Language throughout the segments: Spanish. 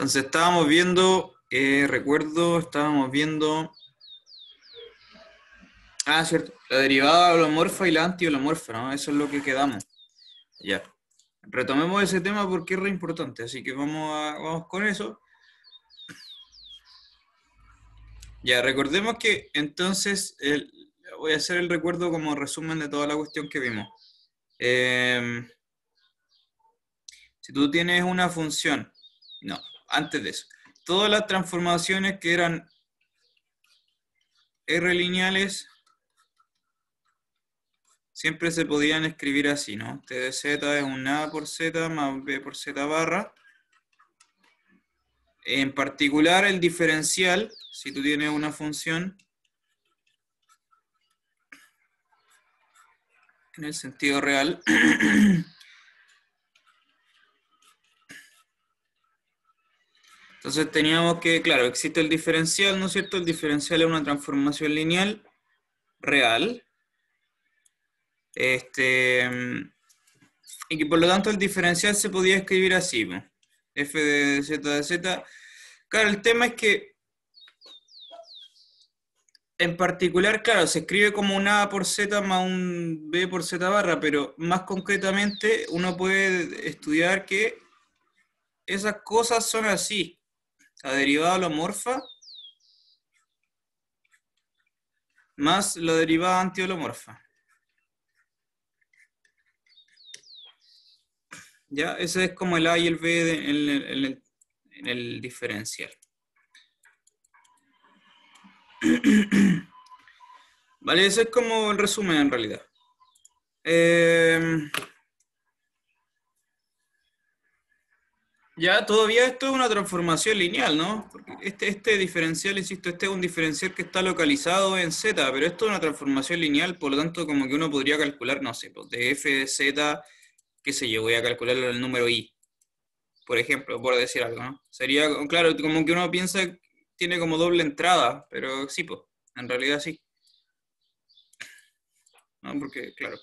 Entonces estábamos viendo, eh, recuerdo, estábamos viendo... Ah, cierto. La derivada holomorfa y la antiholomorfa, ¿no? Eso es lo que quedamos. Ya. Retomemos ese tema porque es re importante, así que vamos, con eso. Ya, recordemos que entonces voy a hacer el recuerdo como resumen de toda la cuestión que vimos. Em, si tú tienes una función, no, antes de eso, todas las transformaciones que eran R lineales siempre se podían escribir así, ¿no? T de Z es un A por Z más B por Z barra. En particular el diferencial, si tú tienes una función, en el sentido real, Entonces teníamos que, claro, existe el diferencial, ¿no es cierto? El diferencial es una transformación lineal real. Este, y que por lo tanto el diferencial se podía escribir así, f de z de z. Claro, el tema es que en particular, claro, se escribe como un A por Z más un B por Z barra, pero más concretamente uno puede estudiar que esas cosas son así la derivada holomorfa, más la derivada antiholomorfa. Ya, ese es como el A y el B en, el, diferencial. Vale, Ese es como el resumen en realidad. Eh, Ya todavía esto es una transformación lineal, ¿no? este, este diferencial, insisto, este es un diferencial que está localizado en Z, pero esto es una transformación lineal, por lo tanto, como que uno podría calcular, no sé, pues de f de Z, qué sé yo, voy a calcular el número i, por ejemplo, por decir algo, ¿no? Sería, claro, como que uno piensa tiene como doble entrada, pero sí, pues, en realidad sí. ¿No? Porque, claro.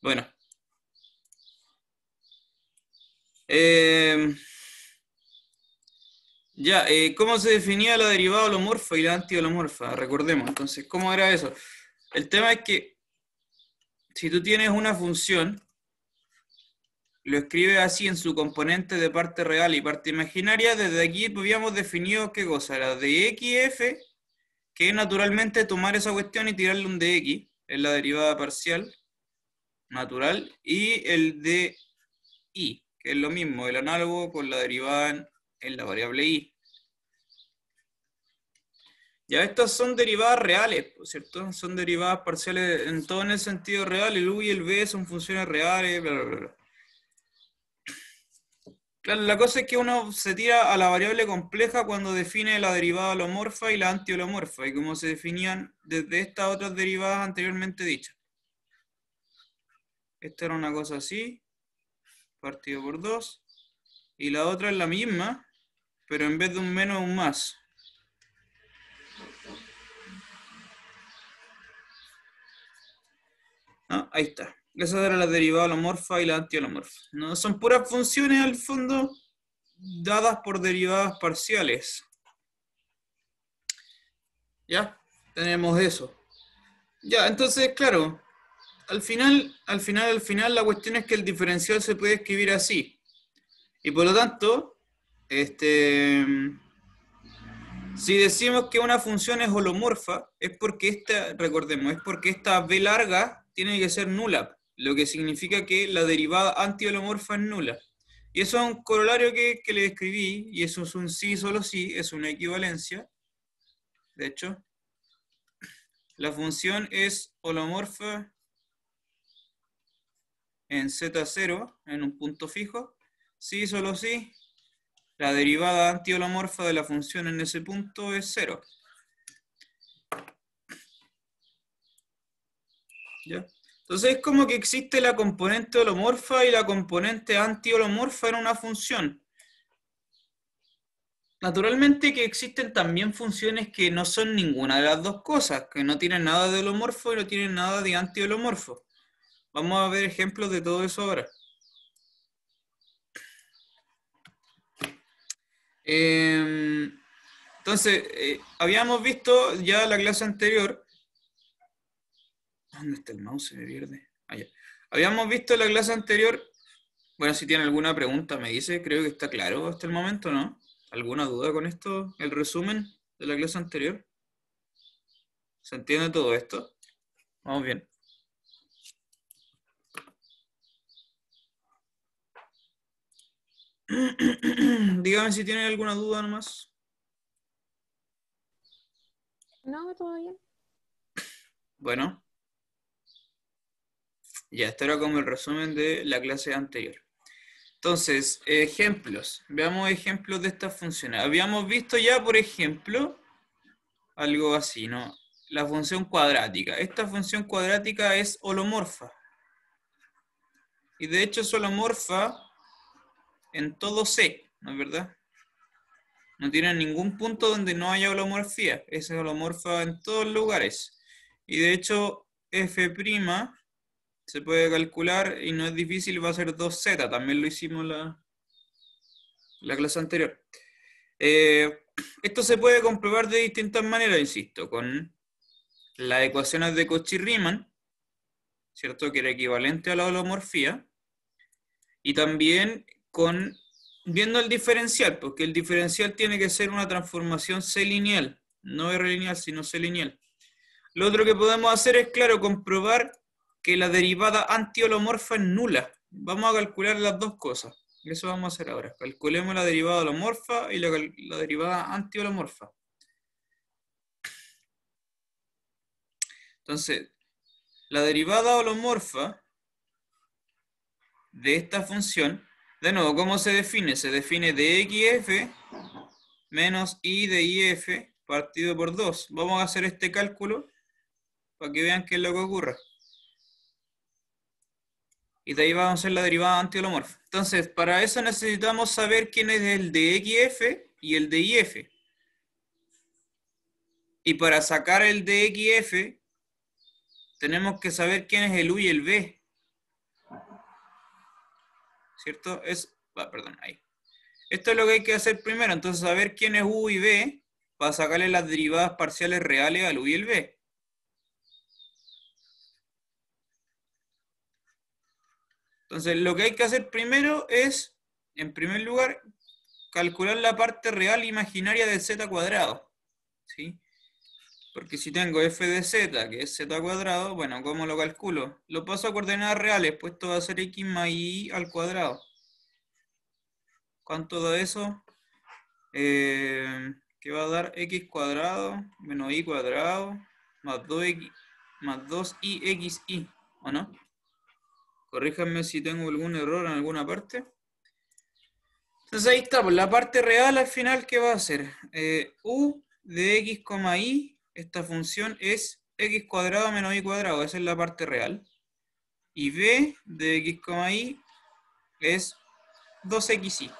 Bueno, Em, ya, eh, ¿cómo se definía la derivada holomorfa y la antiholomorfa? Recordemos, entonces, ¿cómo era eso? El tema es que si tú tienes una función, lo escribes así en su componente de parte real y parte imaginaria, desde aquí habíamos definido qué cosa, la de x, que es naturalmente tomar esa cuestión y tirarle un de x, es la derivada parcial natural, y el de y, es lo mismo, el análogo con la derivada en la variable i. Ya estas son derivadas reales, ¿cierto? Son derivadas parciales en todo en el sentido real, el u y el b son funciones reales, bla, bla, bla. Claro, la cosa es que uno se tira a la variable compleja cuando define la derivada holomorfa y la antiholomorfa, y como se definían desde estas otras derivadas anteriormente dichas. Esta era una cosa así partido por 2. Y la otra es la misma, pero en vez de un menos, un más. Ah, ahí está. Esa era la derivada holomorfa y la antiholomorfa. ¿no? Son puras funciones al fondo dadas por derivadas parciales. ¿Ya? Tenemos eso. Ya, entonces, claro, al final, al final, al final, la cuestión es que el diferencial se puede escribir así. Y por lo tanto, este, si decimos que una función es holomorfa, es porque esta, recordemos, es porque esta B larga tiene que ser nula, lo que significa que la derivada antiholomorfa es nula. Y eso es un corolario que, que le escribí, y eso es un sí, solo sí, es una equivalencia. De hecho, la función es holomorfa en Z0, en un punto fijo, si solo si la derivada antiholomorfa de la función en ese punto es cero. ¿Ya? Entonces es como que existe la componente holomorfa y la componente antiholomorfa en una función. Naturalmente que existen también funciones que no son ninguna de las dos cosas, que no tienen nada de holomorfo y no tienen nada de antiholomorfo. Vamos a ver ejemplos de todo eso ahora. Em, entonces, eh, habíamos visto ya la clase anterior. ¿Dónde ah, está el mouse? Se me pierde. Ah, habíamos visto la clase anterior. Bueno, si tiene alguna pregunta, me dice. Creo que está claro hasta el momento, ¿no? ¿Alguna duda con esto? ¿El resumen de la clase anterior? ¿Se entiende todo esto? Vamos bien. Díganme si tienen alguna duda nomás. No, todo bien. Bueno. Ya, esto era como el resumen de la clase anterior. Entonces, ejemplos. Veamos ejemplos de estas funciones. Habíamos visto ya, por ejemplo, algo así, ¿no? La función cuadrática. Esta función cuadrática es holomorfa. Y de hecho es holomorfa en todo C, ¿no es verdad? No tiene ningún punto donde no haya holomorfía. Es holomorfa en todos lugares. Y de hecho, F' se puede calcular y no es difícil, va a ser 2Z. También lo hicimos la, la clase anterior. Eh, esto se puede comprobar de distintas maneras, insisto, con las ecuaciones de Cauchy-Riemann, ¿cierto? Que era equivalente a la holomorfía. Y también con viendo el diferencial, porque el diferencial tiene que ser una transformación C lineal, no R lineal, sino C lineal. Lo otro que podemos hacer es, claro, comprobar que la derivada antiholomorfa es nula. Vamos a calcular las dos cosas. Eso vamos a hacer ahora. Calculemos la derivada holomorfa y la, la derivada antiholomorfa. Entonces, la derivada holomorfa de esta función de nuevo, ¿cómo se define? Se define de menos I de f partido por 2. Vamos a hacer este cálculo para que vean qué es lo que ocurre. Y de ahí vamos a hacer la derivada antiholomorfa. Entonces, para eso necesitamos saber quién es el de y el de Y para sacar el de tenemos que saber quién es el U y el B. ¿cierto? Es, perdón, ahí. Esto es lo que hay que hacer primero, entonces saber quién es U y B para sacarle las derivadas parciales reales al U y el B. Entonces, lo que hay que hacer primero es, en primer lugar, calcular la parte real imaginaria del z cuadrado. ¿sí? Porque si tengo f de z, que es z cuadrado, bueno, ¿cómo lo calculo? Lo paso a coordenadas reales, pues esto va a ser x más y al cuadrado. ¿Cuánto da eso? Eh, qué que va a dar x cuadrado menos y cuadrado más 2x más ¿o no? Corríjanme si tengo algún error en alguna parte. Entonces ahí está, pues, la parte real al final, ¿qué va a ser? Eh, u de x, y esta función es x cuadrado menos y cuadrado, esa es la parte real. Y b de x, y es 2xy.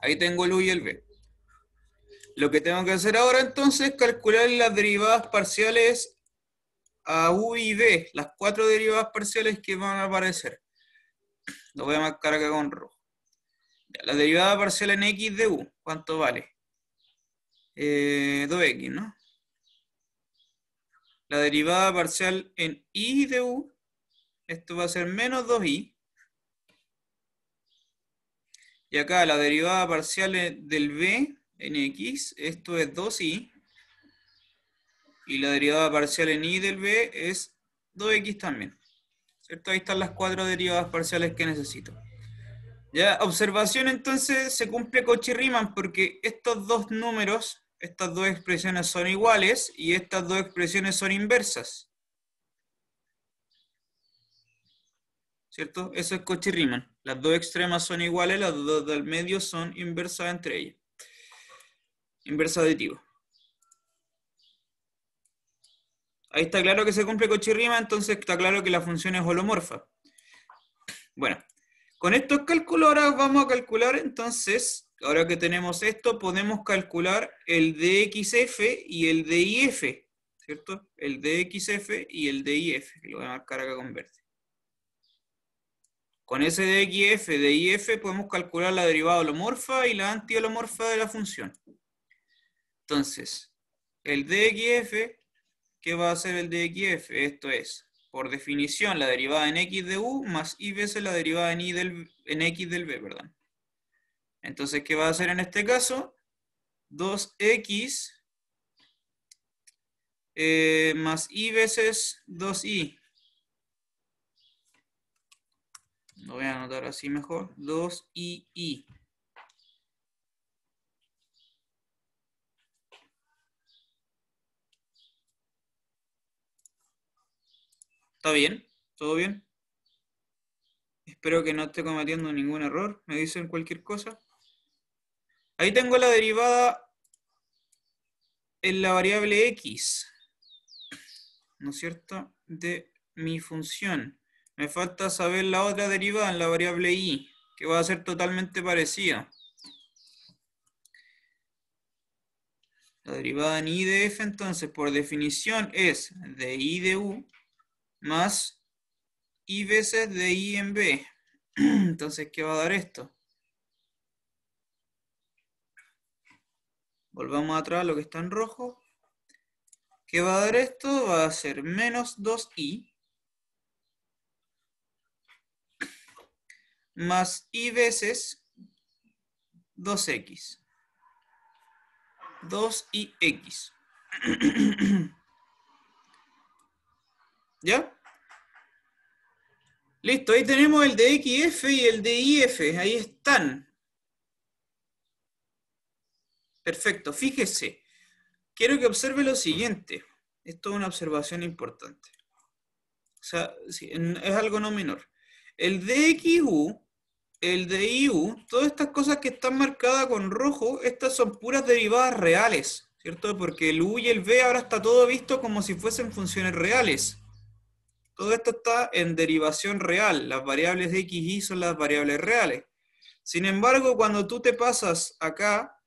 Ahí tengo el u y el b. Lo que tengo que hacer ahora entonces es calcular las derivadas parciales a u y b, las cuatro derivadas parciales que van a aparecer. Lo voy a marcar acá con rojo. La derivada parcial en x de u, ¿cuánto vale? 2x, eh, ¿no? La derivada parcial en y de u, esto va a ser menos 2i. Y acá la derivada parcial del b en x, esto es 2i. Y la derivada parcial en y del b es 2x también. ¿Cierto? Ahí están las cuatro derivadas parciales que necesito. Ya, observación entonces se cumple coche riemann porque estos dos números estas dos expresiones son iguales y estas dos expresiones son inversas. ¿Cierto? Eso es cauchy Las dos extremas son iguales, las dos del medio son inversas entre ellas. Inversa aditiva. Ahí está claro que se cumple cochirrima, entonces está claro que la función es holomorfa. Bueno, con estos cálculos ahora vamos a calcular entonces Ahora que tenemos esto, podemos calcular el DXF y el DIF, ¿cierto? El DXF y el DIF, que lo voy a marcar acá con verde. Con ese DXF, DIF, podemos calcular la derivada holomorfa y la antiholomorfa de la función. Entonces, el DXF, ¿qué va a ser el DXF? Esto es, por definición, la derivada en X de U más y veces la derivada en, del, en X del B, ¿verdad? Entonces, ¿qué va a hacer en este caso? 2x eh, más i veces 2i. Lo voy a anotar así mejor. 2 i. ¿Está bien? ¿Todo bien? Espero que no esté cometiendo ningún error. Me dicen cualquier cosa. Ahí tengo la derivada en la variable x, ¿no es cierto?, de mi función. Me falta saber la otra derivada en la variable y, que va a ser totalmente parecida. La derivada en i de f, entonces, por definición es de i de u más i veces de i en b. Entonces, ¿qué va a dar esto? Volvamos atrás a lo que está en rojo. ¿Qué va a dar esto? Va a ser menos 2i más i veces 2x. 2ix. ¿Ya? Listo, ahí tenemos el de XF y el de IF, ahí están. Perfecto, fíjese. Quiero que observe lo siguiente. Esto es una observación importante. O sea, es algo no menor. El DXU, el DIU, todas estas cosas que están marcadas con rojo, estas son puras derivadas reales, ¿cierto? Porque el U y el v ahora está todo visto como si fuesen funciones reales. Todo esto está en derivación real. Las variables de X y son las variables reales. Sin embargo, cuando tú te pasas acá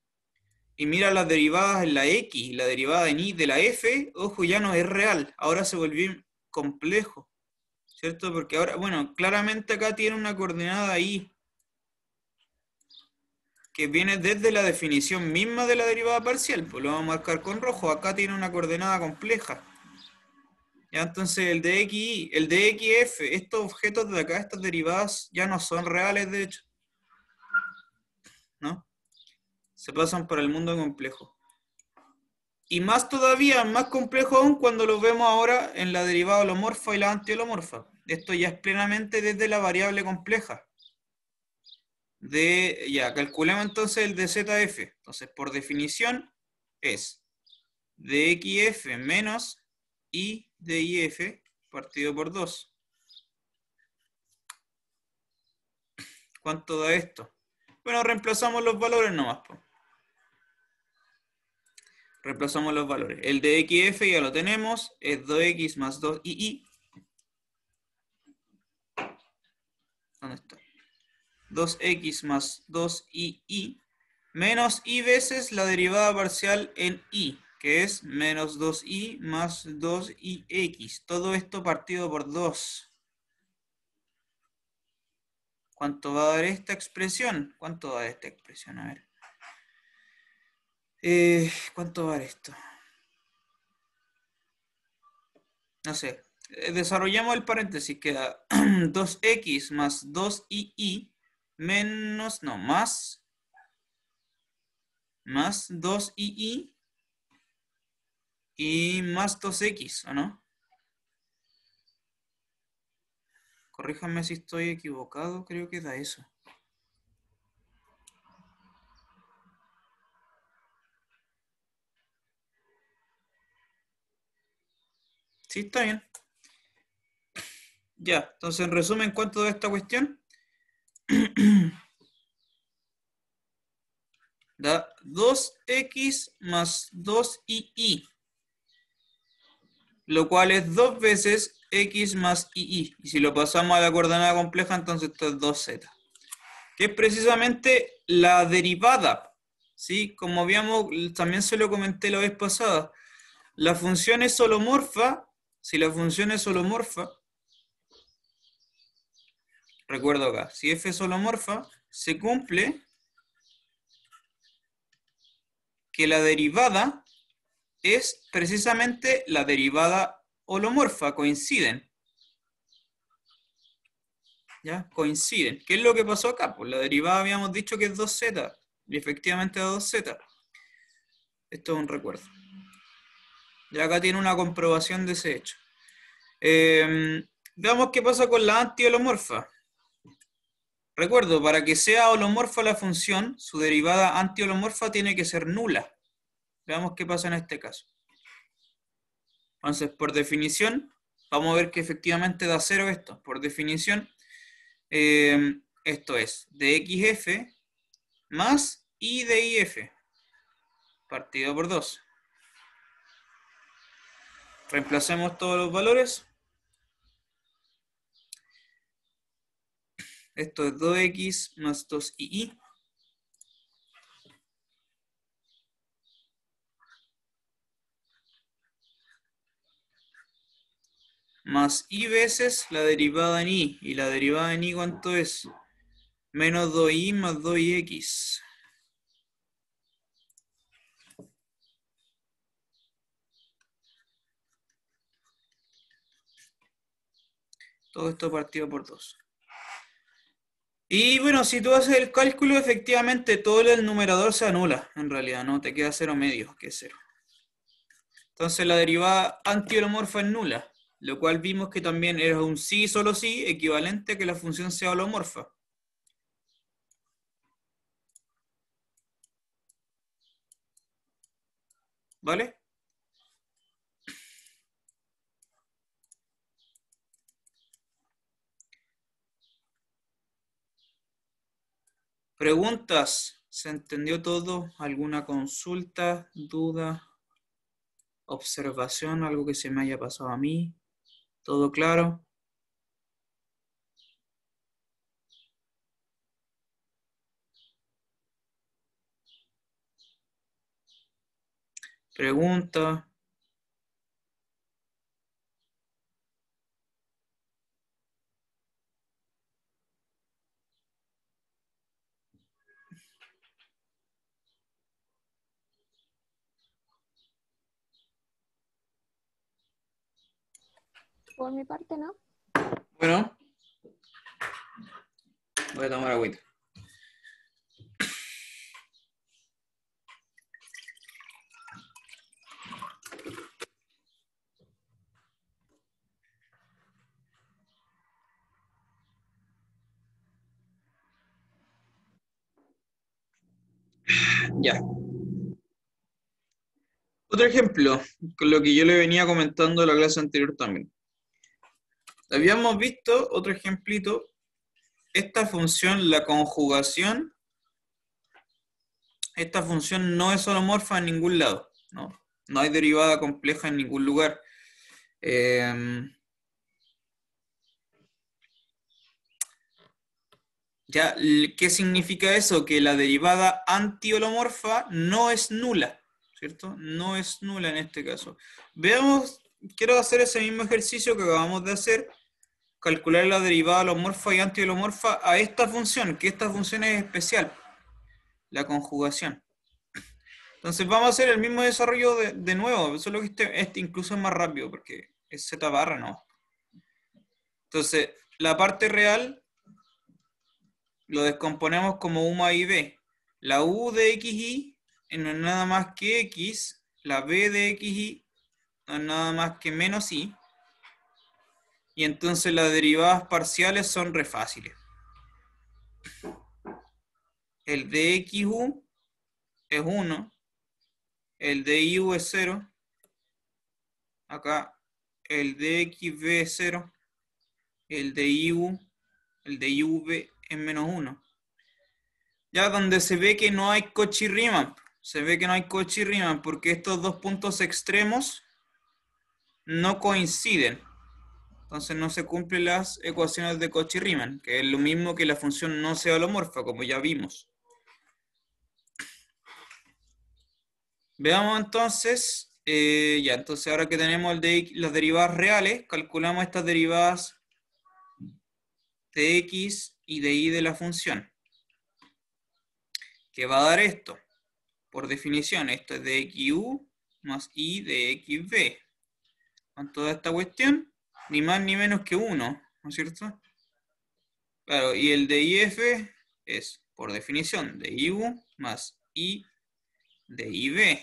y mira las derivadas en la X, la derivada en Y de la F, ojo, ya no es real, ahora se volvió complejo, ¿cierto? Porque ahora, bueno, claramente acá tiene una coordenada Y, que viene desde la definición misma de la derivada parcial, pues lo vamos a marcar con rojo, acá tiene una coordenada compleja. Ya, entonces el de X, el de XF, estos objetos de acá, estas derivadas, ya no son reales de hecho. se pasan por el mundo complejo. Y más todavía, más complejo aún cuando lo vemos ahora en la derivada holomorfa y la antiholomorfa. Esto ya es plenamente desde la variable compleja. De, ya, calculemos entonces el de ZF. Entonces, por definición, es dxf menos i de if partido por 2. ¿Cuánto da esto? Bueno, reemplazamos los valores nomás. Pues. Reemplazamos los valores. El de XF ya lo tenemos, es 2X más 2 i ¿Dónde está? 2X más 2 y. menos I veces la derivada parcial en I, que es menos 2I más 2IX. Todo esto partido por 2. ¿Cuánto va a dar esta expresión? ¿Cuánto va a dar esta expresión? A ver. Eh, ¿Cuánto vale esto? No sé. Eh, desarrollamos el paréntesis, queda 2x más 2 ii menos, no, más, más 2 ii y más 2x, ¿o no? Corríjame si estoy equivocado, creo que da eso. Sí, está bien. Ya, entonces en resumen, ¿cuánto de esta cuestión? da 2x más 2 i lo cual es dos veces x más ii. Y si lo pasamos a la coordenada compleja, entonces esto es 2z. Que es precisamente la derivada. ¿sí? Como habíamos, también se lo comenté la vez pasada, la función es holomorfa si la función es holomorfa, recuerdo acá, si f es holomorfa, se cumple que la derivada es precisamente la derivada holomorfa, coinciden. ¿Ya? Coinciden. ¿Qué es lo que pasó acá? Pues la derivada habíamos dicho que es 2z, y efectivamente es 2z. Esto es un recuerdo. Ya acá tiene una comprobación de ese hecho. Em, veamos qué pasa con la antiholomorfa. Recuerdo, para que sea holomorfa la función, su derivada antiholomorfa tiene que ser nula. Veamos qué pasa en este caso. Entonces, por definición, vamos a ver que efectivamente da cero esto. Por definición, em, esto es dxf más i de partido por 2. Reemplacemos todos los valores. Esto es 2x más 2 i Más i veces la derivada en i. ¿Y la derivada en i, cuánto es? Menos 2i más 2ix. Todo esto partido por 2. Y bueno, si tú haces el cálculo, efectivamente todo el numerador se anula, en realidad, ¿no? Te queda 0 medio, que es 0. Entonces la derivada antiholomorfa es nula, lo cual vimos que también era un sí solo sí, equivalente a que la función sea holomorfa. ¿Vale? Preguntas. ¿Se entendió todo? ¿Alguna consulta, duda, observación, algo que se me haya pasado a mí? ¿Todo claro? Pregunta. por mi parte, ¿no? Bueno, voy a tomar agüita. Ya. Otro ejemplo, con lo que yo le venía comentando la clase anterior también. Habíamos visto otro ejemplito, esta función, la conjugación, esta función no es holomorfa en ningún lado, ¿no? hay derivada compleja en ningún lugar. Em, ya, ¿qué significa eso? Que la derivada antiholomorfa no es nula, ¿cierto? No es nula en este caso. Veamos quiero hacer ese mismo ejercicio que acabamos de hacer, calcular la derivada holomorfa y antiholomorfa a esta función, que esta función es especial, la conjugación. Entonces vamos a hacer el mismo desarrollo de, nuevo, solo que este, este, incluso es más rápido, porque es z barra, ¿no? Entonces, la parte real lo descomponemos como u y b. La u de x, no es nada más que x, la b de x, y nada más que menos i. Y entonces las derivadas parciales son re fáciles. El dxu es 1. El diu es 0. Acá el DXV es 0. El diu, el v es menos 1. Ya donde se ve que no hay rima. Se ve que no hay rima porque estos dos puntos extremos no coinciden. Entonces no se cumplen las ecuaciones de y riemann que es lo mismo que la función no sea holomorfa, como ya vimos. Veamos entonces, eh, ya, entonces ahora que tenemos las derivadas reales, calculamos estas derivadas de x y de y de la función. Que va a dar esto? Por definición, esto es de u más y de xb. ¿Cuánto da esta cuestión, ni más ni menos que 1, ¿no es cierto? Claro, y el de IF es, por definición, de IU más I de IB.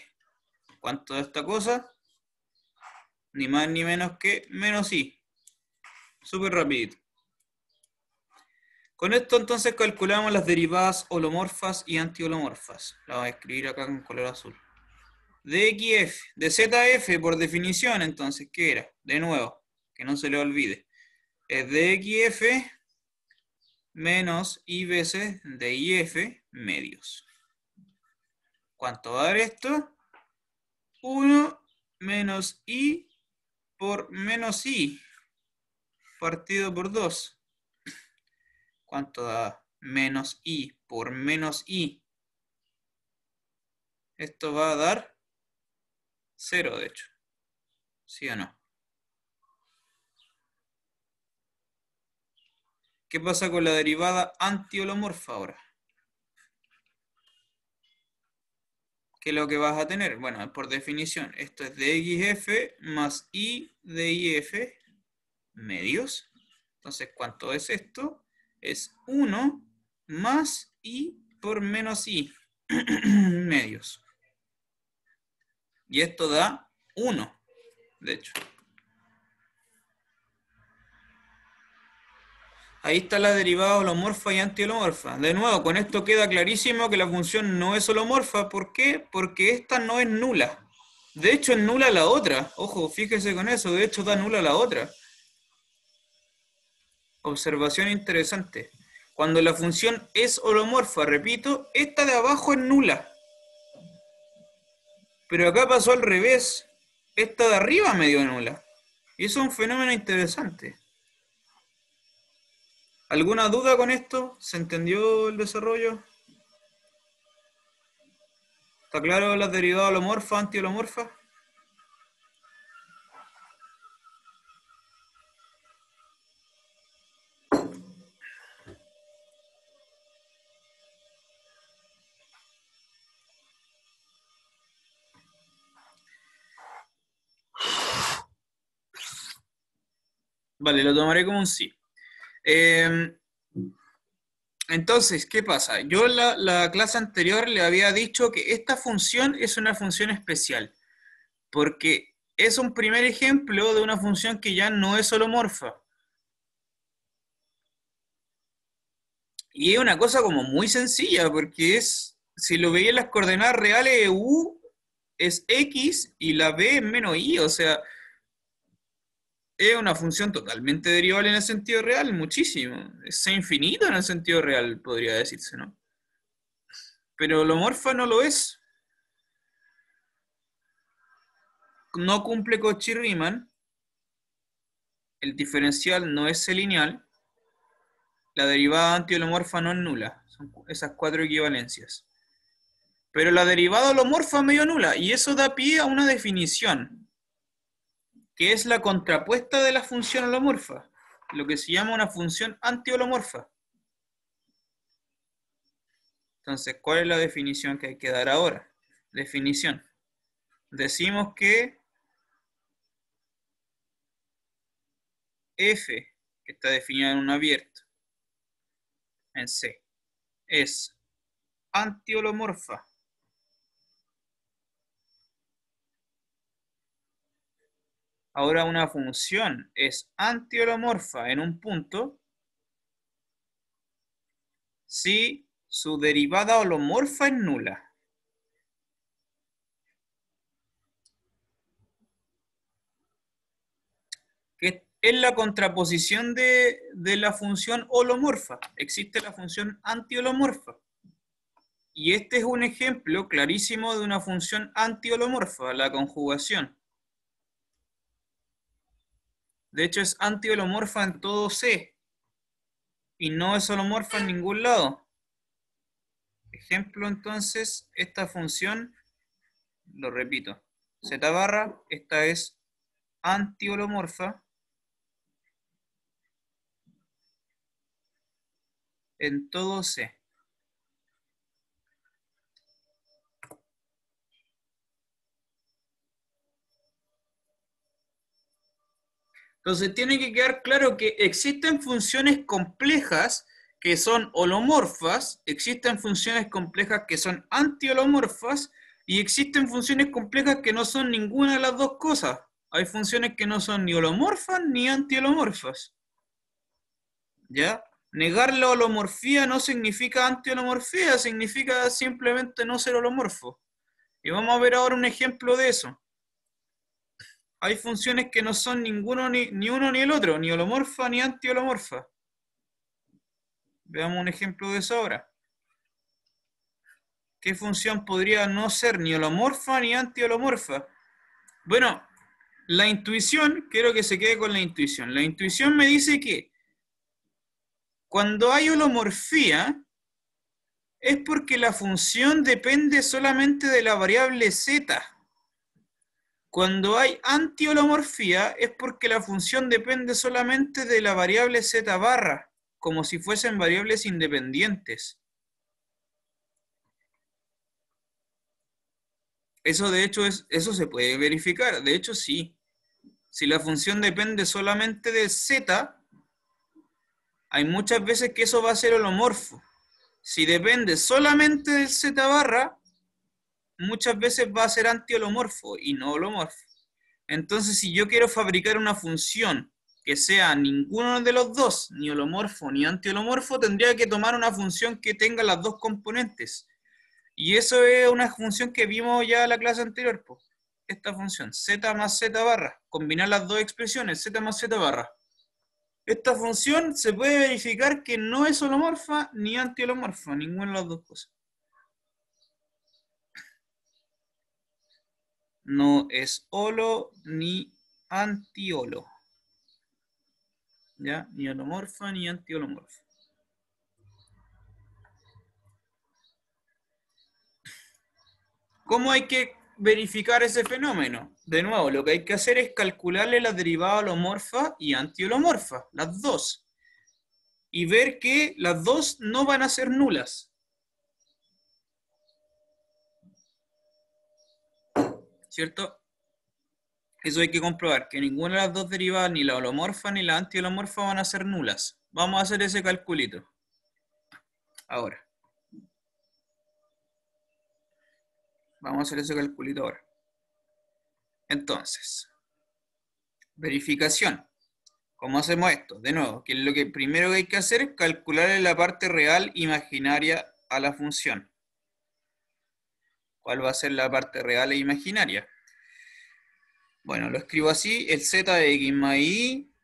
¿Cuánto da esta cosa? Ni más ni menos que menos I. Súper rapidito. Con esto entonces calculamos las derivadas holomorfas y antiholomorfas. la voy a escribir acá con color azul de de ZF por definición, entonces, ¿qué era? De nuevo, que no se le olvide. Es de XF menos I veces de IF medios. ¿Cuánto va a dar esto? 1 menos I por menos I partido por 2. ¿Cuánto da menos I por menos I? Esto va a dar Cero, de hecho. ¿Sí o no? ¿Qué pasa con la derivada antiholomorfa ahora? ¿Qué es lo que vas a tener? Bueno, por definición, esto es dxf más y de if medios. Entonces, ¿cuánto es esto? Es 1 más i por menos i medios. Y esto da 1, de hecho. Ahí está la derivada holomorfa y antiholomorfa. De nuevo, con esto queda clarísimo que la función no es holomorfa. ¿Por qué? Porque esta no es nula. De hecho, es nula la otra. Ojo, fíjese con eso. De hecho, da nula la otra. Observación interesante. Cuando la función es holomorfa, repito, esta de abajo es nula. Pero acá pasó al revés. Esta de arriba me dio nula. Y eso es un fenómeno interesante. ¿Alguna duda con esto? ¿Se entendió el desarrollo? ¿Está claro la derivada holomorfa, antiholomorfa? Vale, lo tomaré como un sí. Em, entonces, ¿qué pasa? Yo en la, la, clase anterior le había dicho que esta función es una función especial, porque es un primer ejemplo de una función que ya no es holomorfa. Y es una cosa como muy sencilla, porque es, si lo veía en las coordenadas reales, u es x y la b es menos i, o sea, es una función totalmente derivable en el sentido real, muchísimo. Es infinito en el sentido real, podría decirse, ¿no? Pero lo no lo es. No cumple con Riemann. El diferencial no es el lineal. La derivada antiholomorfa no es nula. Son esas cuatro equivalencias. Pero la derivada holomorfa es medio nula. Y eso da pie a una definición que es la contrapuesta de la función holomorfa, lo que se llama una función antiholomorfa. Entonces, ¿cuál es la definición que hay que dar ahora? Definición. Decimos que f, que está definida en un abierto, en C, es antiholomorfa Ahora una función es antiholomorfa en un punto si su derivada holomorfa es nula. Que es la contraposición de, de la función holomorfa. Existe la función antiholomorfa. Y este es un ejemplo clarísimo de una función antiholomorfa, la conjugación. De hecho, es antiholomorfa en todo C. Y no es holomorfa en ningún lado. Ejemplo, entonces, esta función, lo repito, z barra, esta es antiholomorfa en todo C. Entonces tiene que quedar claro que existen funciones complejas que son holomorfas, existen funciones complejas que son antiholomorfas y existen funciones complejas que no son ninguna de las dos cosas. Hay funciones que no son ni holomorfas ni antiholomorfas. ¿Ya? Negar la holomorfía no significa antiholomorfía, significa simplemente no ser holomorfo. Y vamos a ver ahora un ejemplo de eso hay funciones que no son ninguno ni, uno ni el otro, ni holomorfa ni antiholomorfa. Veamos un ejemplo de eso ahora. ¿Qué función podría no ser ni holomorfa ni antiholomorfa? Bueno, la intuición, quiero que se quede con la intuición. La intuición me dice que cuando hay holomorfía es porque la función depende solamente de la variable z. Cuando hay antiholomorfía es porque la función depende solamente de la variable z barra, como si fuesen variables independientes. Eso de hecho es, eso se puede verificar, de hecho sí. Si la función depende solamente de z, hay muchas veces que eso va a ser holomorfo. Si depende solamente del z barra, muchas veces va a ser antiolomorfo y no holomorfo. Entonces, si yo quiero fabricar una función que sea ninguno de los dos, ni holomorfo ni antiholomorfo, tendría que tomar una función que tenga las dos componentes. Y eso es una función que vimos ya en la clase anterior. Esta función, z más z barra, combinar las dos expresiones, z más z barra. Esta función se puede verificar que no es holomorfa ni antiholomorfa, ninguna de las dos cosas. No es holo ni antiolo. ¿Ya? Ni holomorfa ni antiholomorfa. ¿Cómo hay que verificar ese fenómeno? De nuevo, lo que hay que hacer es calcularle la derivada holomorfa y antiholomorfa, las dos. Y ver que las dos no van a ser nulas. ¿cierto? Eso hay que comprobar, que ninguna de las dos derivadas, ni la holomorfa ni la antiholomorfa, van a ser nulas. Vamos a hacer ese calculito. Ahora. Vamos a hacer ese calculito ahora. Entonces, verificación. ¿Cómo hacemos esto? De nuevo, que lo que primero que hay que hacer es calcular la parte real imaginaria a la función cuál va a ser la parte real e imaginaria. Bueno, lo escribo así, el z de x más y,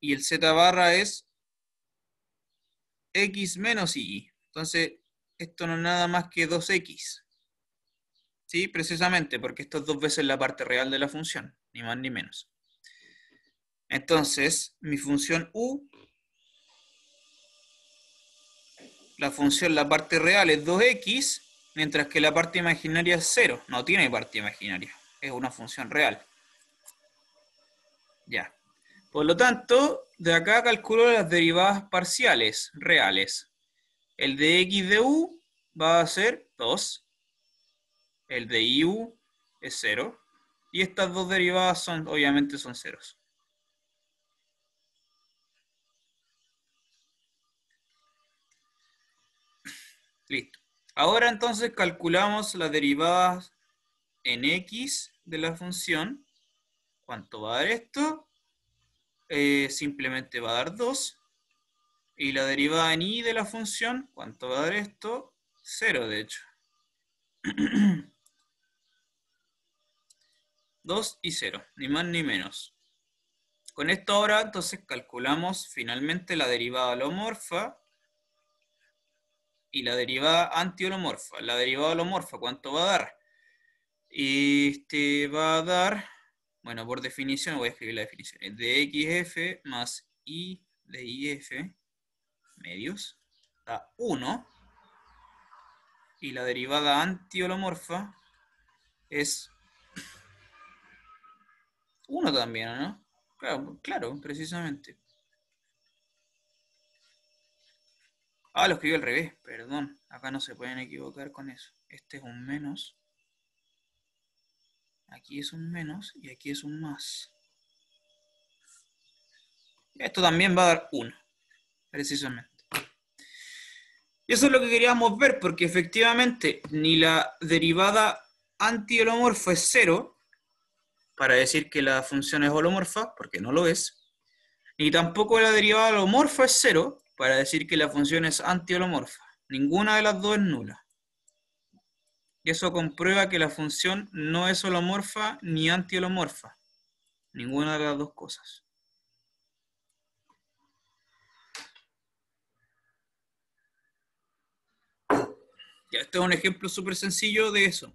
y el z barra es x menos i. Entonces, esto no es nada más que 2x. ¿Sí? Precisamente, porque esto es dos veces la parte real de la función, ni más ni menos. Entonces, mi función u, la función, la parte real es 2x, Mientras que la parte imaginaria es cero, no tiene parte imaginaria, es una función real. Ya. Por lo tanto, de acá calculo las derivadas parciales reales. El de x de u va a ser 2. El de u es 0. Y estas dos derivadas son, obviamente son ceros. Listo. Ahora entonces calculamos las derivada en x de la función. ¿Cuánto va a dar esto? Eh, simplemente va a dar 2. Y la derivada en y de la función, ¿cuánto va a dar esto? 0, de hecho. 2 y 0, ni más ni menos. Con esto ahora entonces calculamos finalmente la derivada holomorfa y la derivada antiholomorfa. La derivada holomorfa, ¿cuánto va a dar? Este va a dar, bueno, por definición, voy a escribir la definición, es de xf más i de if medios, da 1, y la derivada antiholomorfa es 1 también, ¿no? claro precisamente. Ah, lo escribí al revés, perdón. Acá no se pueden equivocar con eso. Este es un menos. Aquí es un menos y aquí es un más. Esto también va a dar 1, precisamente. Y eso es lo que queríamos ver, porque efectivamente ni la derivada antiholomorfa es 0, para decir que la función es holomorfa, porque no lo es, ni tampoco la derivada holomorfa es 0, para decir que la función es antiholomorfa. Ninguna de las dos es nula. eso comprueba que la función no es holomorfa ni antiholomorfa. Ninguna de las dos cosas. Ya, este es un ejemplo súper sencillo de eso.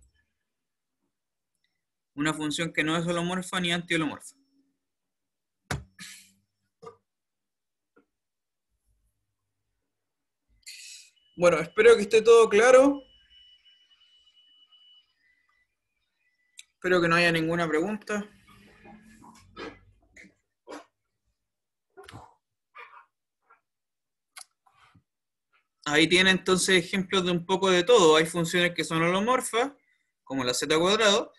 Una función que no es holomorfa ni antiholomorfa. Bueno, espero que esté todo claro. Espero que no haya ninguna pregunta. Ahí tiene entonces ejemplos de un poco de todo. Hay funciones que son holomorfas, como la z cuadrado.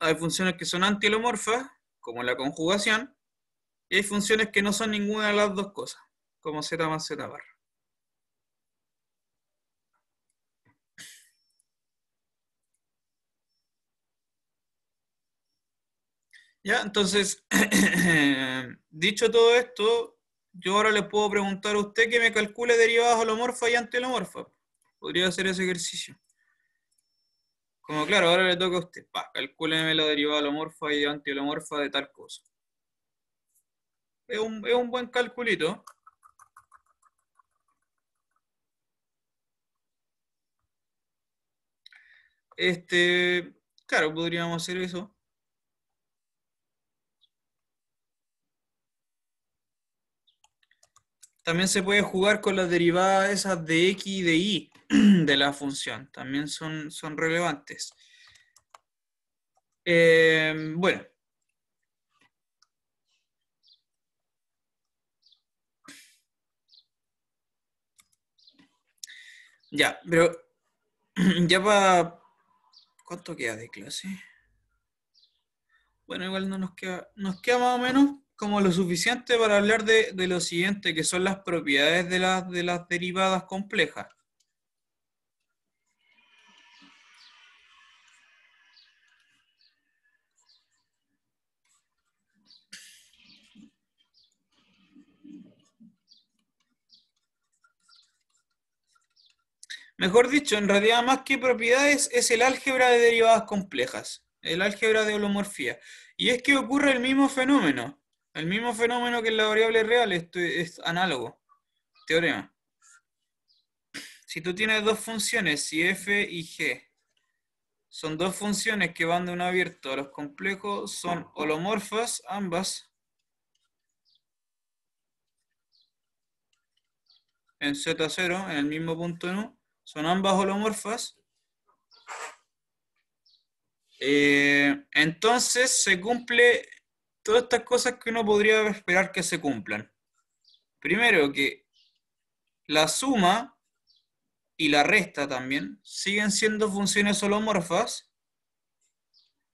Hay funciones que son antilomorfas, como la conjugación. Y hay funciones que no son ninguna de las dos cosas, como z más z barra. Ya, entonces, dicho todo esto, yo ahora le puedo preguntar a usted que me calcule derivadas holomorfa y antiholomorfa. Podría hacer ese ejercicio. Como claro, ahora le toca a usted. Pa, calcúleme la derivada holomorfa y antiholomorfa de tal cosa. Es un, es un buen calculito. Este, claro, podríamos hacer eso. También se puede jugar con las derivadas esas de x y de y de la función. También son, son relevantes. Eh, bueno. Ya, pero ya para... ¿Cuánto queda de clase? Bueno, igual no nos queda... Nos queda más o menos como lo suficiente para hablar de, lo siguiente, que son las propiedades de las, de las derivadas complejas. Mejor dicho, en realidad más que propiedades es el álgebra de derivadas complejas, el álgebra de holomorfía. Y es que ocurre el mismo fenómeno. El mismo fenómeno que en la variable real es análogo. Teorema. Si tú tienes dos funciones, si f y g son dos funciones que van de un abierto a los complejos, son holomorfas ambas en Z0, en el mismo punto en U, son ambas holomorfas. Eh, entonces se cumple todas estas cosas que uno podría esperar que se cumplan. Primero, que la suma y la resta también siguen siendo funciones holomorfas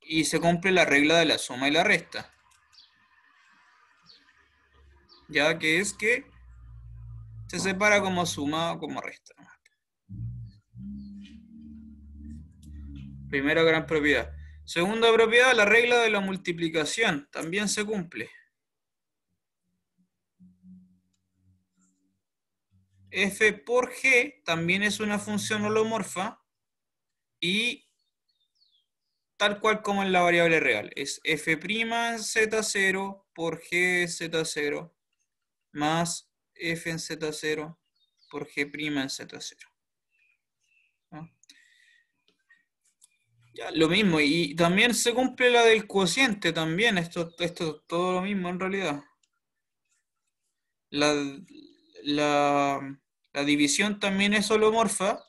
y se cumple la regla de la suma y la resta. Ya que es que se separa como suma o como resta. Primero gran propiedad. Segunda propiedad, la regla de la multiplicación también se cumple. f por g también es una función holomorfa y tal cual como en la variable real. Es f' z0 por g z0 más f en z0 por g' en z0. lo mismo, y también se cumple la del cociente también, esto, es todo lo mismo en realidad. La, división también es holomorfa,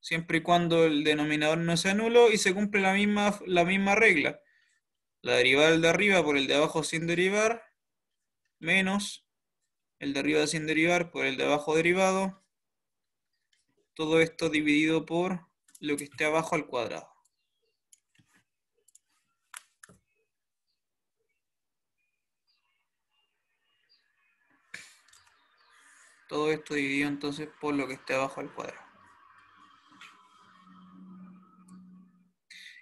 siempre y cuando el denominador no sea nulo, y se cumple la misma, la misma regla. La derivada del de arriba por el de abajo sin derivar, menos el de arriba sin derivar por el de abajo derivado, todo esto dividido por lo que esté abajo al cuadrado. todo esto dividido entonces por lo que esté abajo al cuadrado.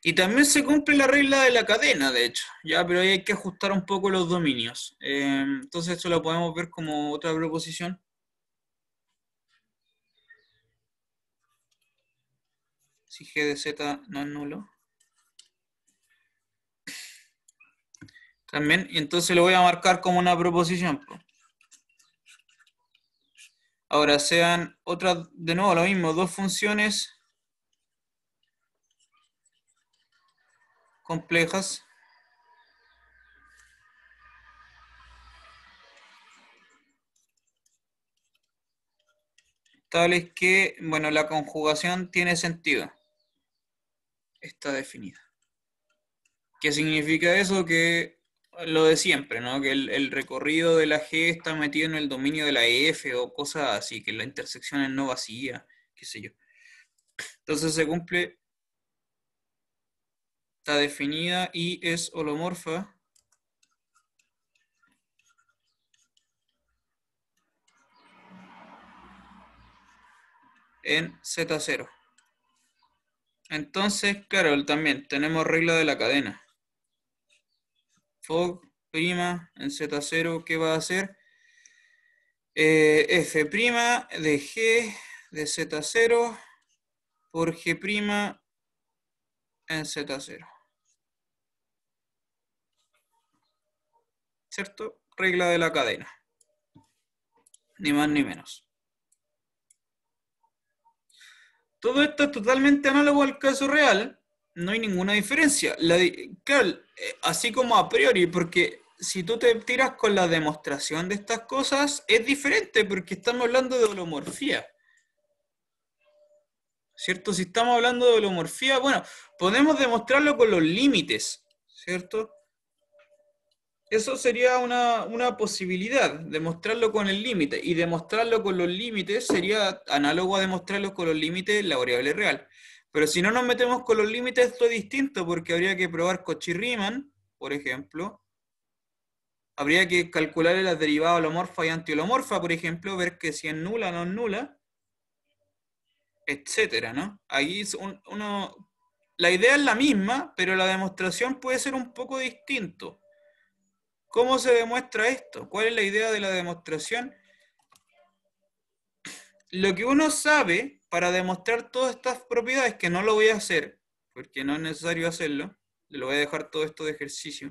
Y también se cumple la regla de la cadena, de hecho, ya, pero ahí hay que ajustar un poco los dominios. Eh, entonces esto lo podemos ver como otra proposición. Si g de z no es nulo. También, y entonces lo voy a marcar como una proposición. Ahora sean otras, de nuevo lo mismo, dos funciones complejas. Tales que, bueno, la conjugación tiene sentido. Está definida. ¿Qué significa eso? Que lo de siempre, ¿no? Que el, recorrido de la G está metido en el dominio de la F o cosas así, que la intersección es no vacía, qué sé yo. Entonces se cumple, está definida y es holomorfa. en Z0. Entonces, claro, también tenemos regla de la cadena fog prima en Z0, ¿qué va a hacer? Eh, F prima de G de Z0 por G prima en Z0. ¿Cierto? Regla de la cadena. Ni más ni menos. Todo esto es totalmente análogo al caso real, no hay ninguna diferencia. Eh, así como a priori, porque si tú te tiras con la demostración de estas cosas, es diferente porque estamos hablando de holomorfía. ¿Cierto? Si estamos hablando de holomorfía, bueno, podemos demostrarlo con los límites, ¿cierto? Eso sería una, una posibilidad, demostrarlo con el límite. Y demostrarlo con los límites sería análogo a demostrarlo con los límites de la variable real. Pero si no nos metemos con los límites, esto es distinto, porque habría que probar Riemann, por ejemplo. Habría que calcular las derivadas holomorfa y antiholomorfa, por ejemplo, ver que si es nula o no es nula, etcétera, ¿no? Ahí es uno... La idea es la misma, pero la demostración puede ser un poco distinto. ¿Cómo se demuestra esto? ¿Cuál es la idea de la demostración? Lo que uno sabe para demostrar todas estas propiedades, que no lo voy a hacer, porque no es necesario hacerlo, le voy a dejar todo esto de ejercicio.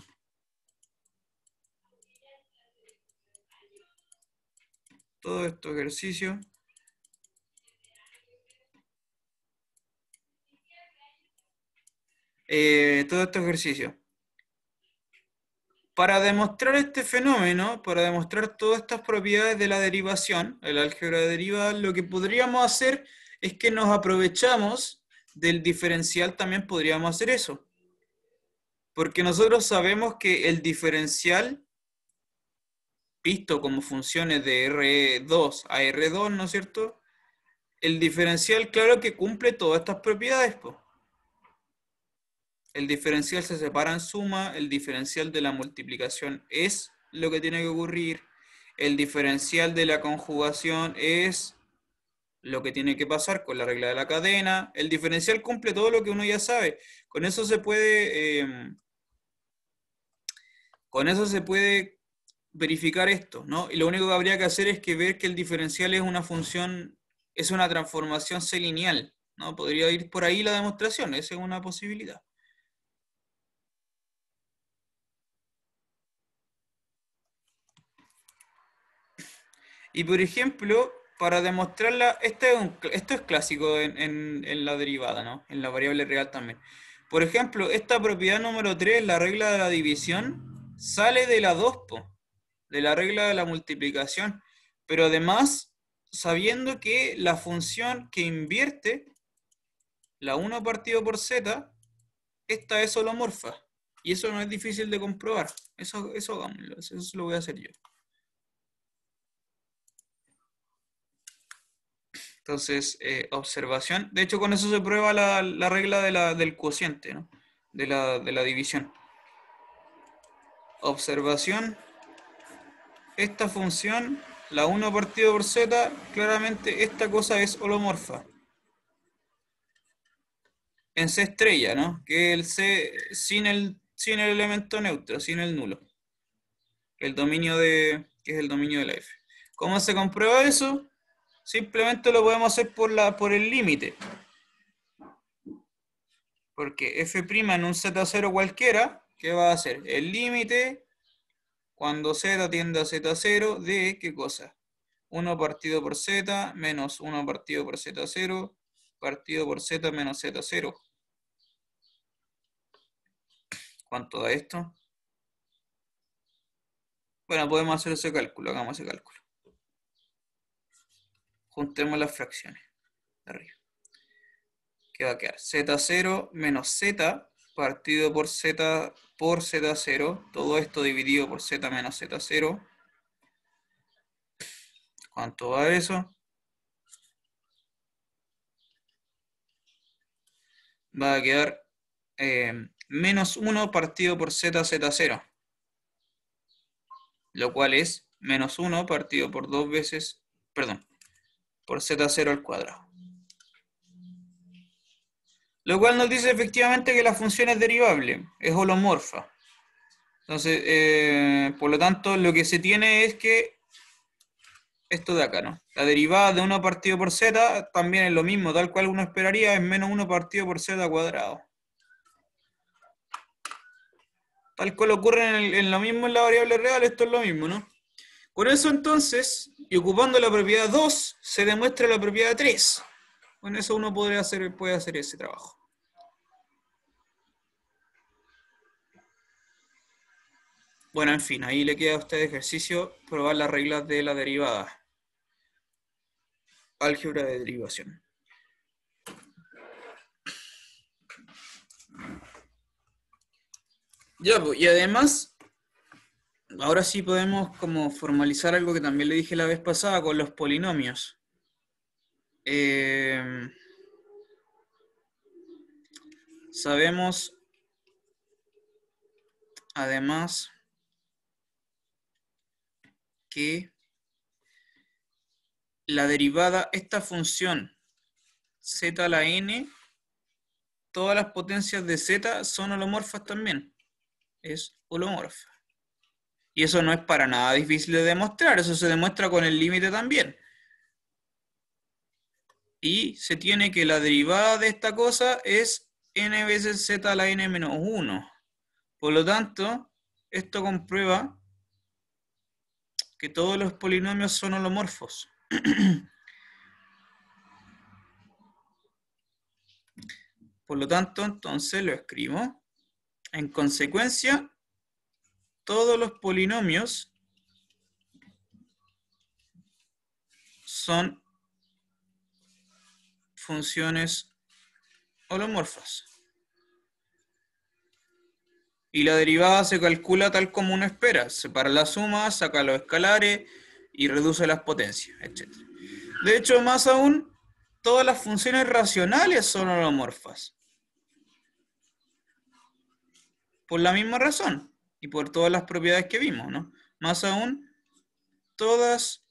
Todo esto ejercicio. Eh, todo este ejercicio. Para demostrar este fenómeno, para demostrar todas estas propiedades de la derivación, el álgebra de derivadas lo que podríamos hacer es que nos aprovechamos del diferencial, también podríamos hacer eso. Porque nosotros sabemos que el diferencial, visto como funciones de R2 a R2, ¿no es cierto? El diferencial, claro que cumple todas estas propiedades. El diferencial se separa en suma, el diferencial de la multiplicación es lo que tiene que ocurrir, el diferencial de la conjugación es lo que tiene que pasar con la regla de la cadena. El diferencial cumple todo lo que uno ya sabe. Con eso se puede, eh, con eso se puede verificar esto, ¿no? Y lo único que habría que hacer es que ver que el diferencial es una función, es una transformación C lineal, ¿no? Podría ir por ahí la demostración, esa es una posibilidad. Y por ejemplo, para demostrarla, este esto es clásico en, la derivada, ¿no? En la variable real también. Por ejemplo, esta propiedad número 3, la regla de la división, sale de la 2, de la regla de la multiplicación. Pero además, sabiendo que la función que invierte, la 1 partido por z, esta es holomorfa. Y eso no es difícil de comprobar. Eso, eso, eso lo voy a hacer yo. Entonces, eh, observación. De hecho, con eso se prueba la, regla del cociente, de, la, de la división. Observación. Esta función, la 1 partido por z, claramente esta cosa es holomorfa. En C estrella, ¿no? Que el C sin el, sin el elemento neutro, sin el nulo. El dominio de, que es el dominio de la F. ¿Cómo se comprueba eso? Simplemente lo podemos hacer por, la, por el límite. Porque f' en un z0 cualquiera, ¿qué va a hacer? El límite cuando z tiende a z0 de, ¿qué cosa? 1 partido por z menos 1 partido por z0 partido por z menos z0. ¿Cuánto da esto? Bueno, podemos hacer ese cálculo, hagamos ese cálculo. Contemos las fracciones arriba. ¿Qué va a quedar? Z0 menos Z partido por Z por Z0. Todo esto dividido por Z menos Z0. ¿Cuánto va eso? Va a quedar eh, menos 1 partido por ZZ0. Lo cual es menos 1 partido por 2 veces, perdón, por z0 al cuadrado. Lo cual nos dice efectivamente que la función es derivable, es holomorfa. Entonces, eh, por lo tanto, lo que se tiene es que esto de acá, ¿no? La derivada de 1 partido por z también es lo mismo, tal cual uno esperaría, es menos 1 partido por z cuadrado. Tal cual ocurre en lo mismo en la variable real, esto es lo mismo, ¿no? Con eso entonces, y ocupando la propiedad 2, se demuestra la propiedad 3. Con eso uno hacer, puede hacer ese trabajo. Bueno, en fin, ahí le queda a usted ejercicio probar las reglas de la derivada. Álgebra de derivación. Ya, pues, y además ahora sí podemos como formalizar algo que también le dije la vez pasada con los polinomios. Eh, sabemos, además, que la derivada, esta función z a la n, todas las potencias de z son holomorfas también. Es holomorfa. Y eso no es para nada difícil de demostrar, eso se demuestra con el límite también. Y se tiene que la derivada de esta cosa es n veces z a la n menos 1. Por lo tanto, esto comprueba que todos los polinomios son holomorfos. Por lo tanto, entonces lo escribo. En consecuencia, todos los polinomios son funciones holomorfas. Y la derivada se calcula tal como uno espera. Separa la suma, saca los escalares y reduce las potencias, etc. De hecho, más aún, todas las funciones racionales son holomorfas. Por la misma razón y por todas las propiedades que vimos, ¿no? Más aún, todas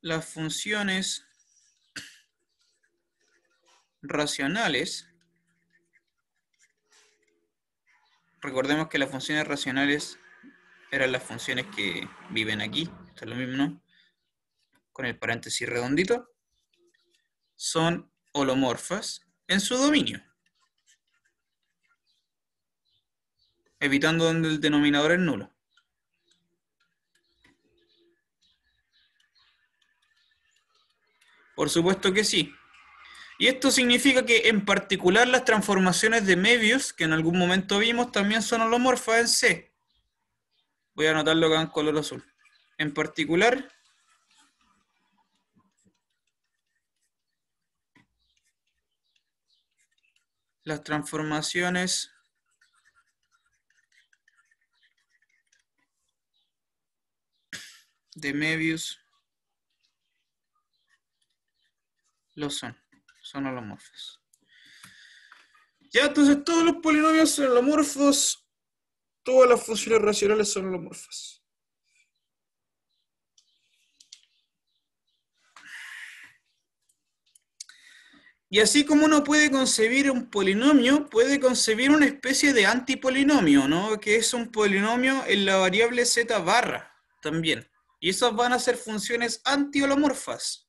las funciones racionales, recordemos que las funciones racionales eran las funciones que viven aquí, esto es lo mismo, ¿no? Con el paréntesis redondito, son holomorfas en su dominio. evitando donde el denominador es nulo. Por supuesto que sí. Y esto significa que en particular las transformaciones de Möbius, que en algún momento vimos, también son holomorfas en C. Voy a anotarlo acá en color azul. En particular, las transformaciones de Mebius. lo son, son holomorfos. Ya, entonces todos los polinomios son holomorfos, todas las funciones racionales son holomorfas. Y así como uno puede concebir un polinomio, puede concebir una especie de antipolinomio, ¿no? Que es un polinomio en la variable z barra también. Y esas van a ser funciones antiholomorfas.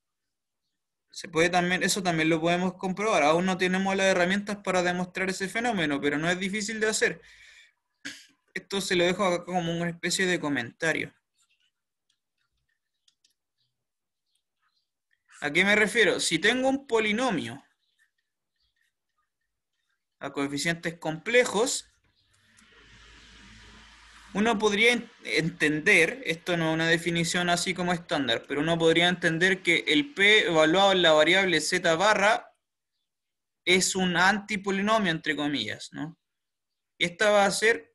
Se puede también, eso también lo podemos comprobar. Aún no tenemos las herramientas para demostrar ese fenómeno, pero no es difícil de hacer. Esto se lo dejo acá como una especie de comentario. ¿A qué me refiero? Si tengo un polinomio a coeficientes complejos, uno podría entender, esto no es una definición así como estándar, pero uno podría entender que el P evaluado en la variable Z barra es un antipolinomio, entre comillas, ¿no? Esta va a ser,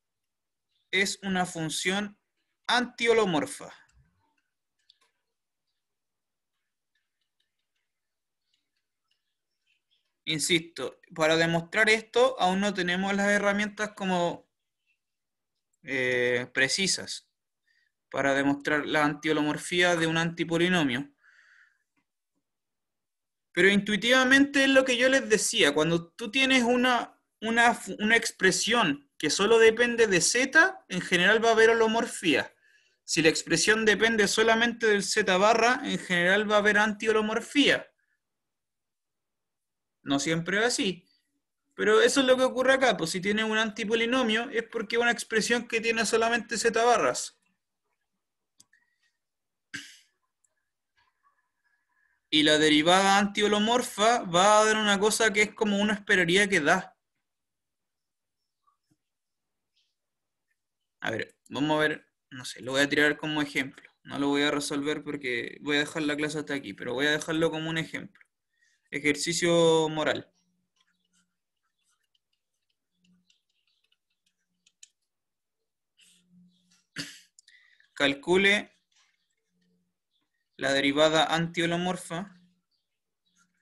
es una función antiholomorfa. Insisto, para demostrar esto aún no tenemos las herramientas como eh, precisas para demostrar la antiholomorfía de un antipolinomio. Pero intuitivamente es lo que yo les decía, cuando tú tienes una, una, una expresión que solo depende de z, en general va a haber holomorfía. Si la expresión depende solamente del z barra, en general va a haber antiholomorfía. No siempre es así, pero eso es lo que ocurre acá, pues si tiene un antipolinomio es porque una expresión que tiene solamente z barras. Y la derivada antiholomorfa va a dar una cosa que es como una esperaría que da. A ver, vamos a ver, no sé, lo voy a tirar como ejemplo. No lo voy a resolver porque voy a dejar la clase hasta aquí, pero voy a dejarlo como un ejemplo. Ejercicio moral. Calcule la derivada antiholomorfa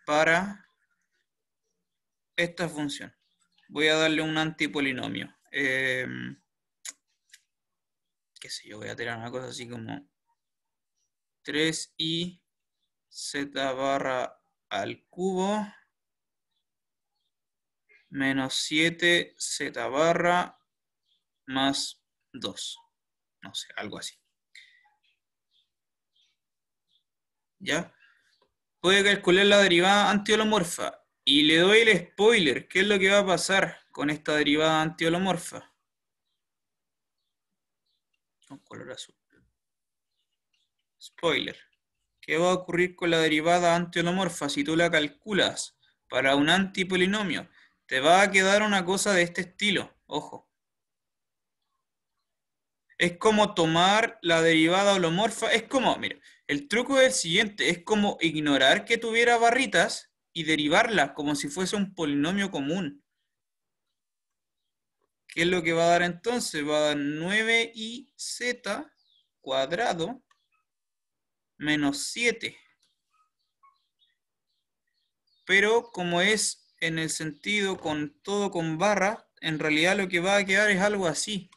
para esta función. Voy a darle un antipolinomio. Eh, qué sé yo, voy a tirar una cosa así como 3i z barra al cubo menos 7 z barra más 2. No sé, algo así. ¿ya? Puede calcular la derivada antiholomorfa. Y le doy el spoiler, ¿qué es lo que va a pasar con esta derivada antiholomorfa? Con color azul. Spoiler. ¿Qué va a ocurrir con la derivada antiholomorfa si tú la calculas para un antipolinomio? Te va a quedar una cosa de este estilo, ojo. Es como tomar la derivada holomorfa, es como, mira, el truco es el siguiente, es como ignorar que tuviera barritas y derivarlas como si fuese un polinomio común. ¿Qué es lo que va a dar entonces? Va a dar 9iz cuadrado menos 7. Pero como es en el sentido con todo con barra, en realidad lo que va a quedar es algo así.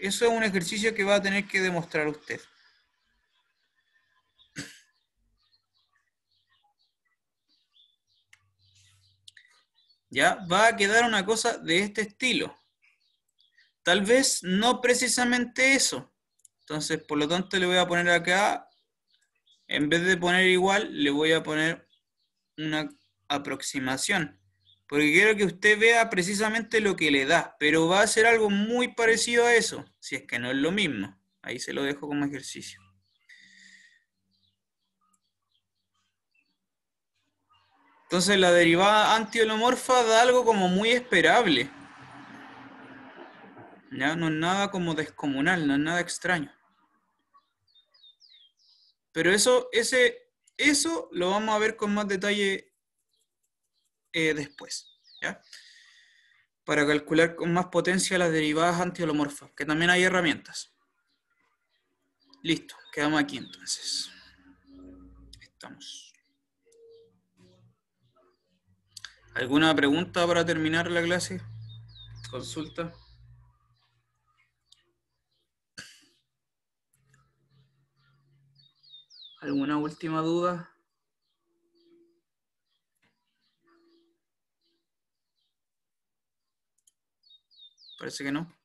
Eso es un ejercicio que va a tener que demostrar usted. ¿ya? Va a quedar una cosa de este estilo. Tal vez no precisamente eso. Entonces, por lo tanto, le voy a poner acá, en vez de poner igual, le voy a poner una aproximación. Porque quiero que usted vea precisamente lo que le da, pero va a ser algo muy parecido a eso, si es que no es lo mismo. Ahí se lo dejo como ejercicio. Entonces la derivada antiholomorfa da algo como muy esperable. No es nada como descomunal, no es nada extraño. Pero eso, ese, eso lo vamos a ver con más detalle eh, después. Para calcular con más potencia las derivadas antiholomorfas, que también hay herramientas. Listo, quedamos aquí entonces. Estamos. ¿Alguna pregunta para terminar la clase? Consulta. ¿Alguna última duda? Parece que no.